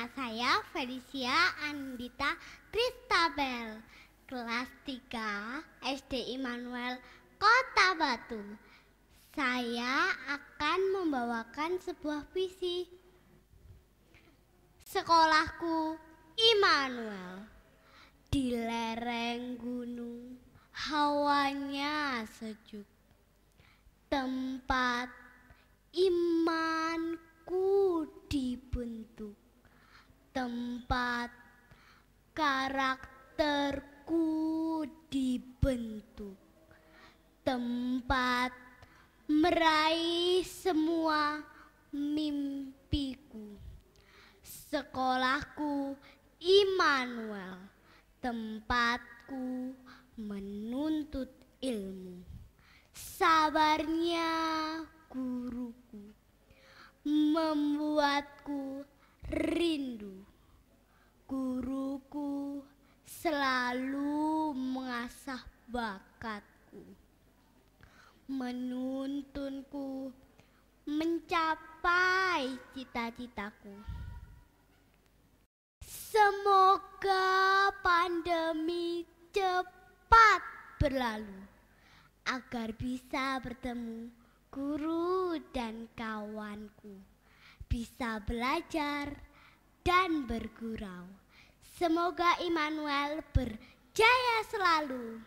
Nama saya Felicia Andita Kristabel, kelas 3 SD Immanuel Kota Batu. Saya akan membawakan sebuah puisi. Sekolahku Immanuel di lereng gunung hawanya sejuk. Tempat imanku dibentuk tempat karakterku dibentuk, tempat meraih semua mimpiku. Sekolahku Immanuel, tempatku menuntut ilmu. Sabarnya guruku membuatku rindu. selalu mengasah bakatku, menuntunku mencapai cita-citaku. Semoga pandemi cepat berlalu agar bisa bertemu guru dan kawanku, bisa belajar dan bergurau. Semoga Immanuel berjaya selalu.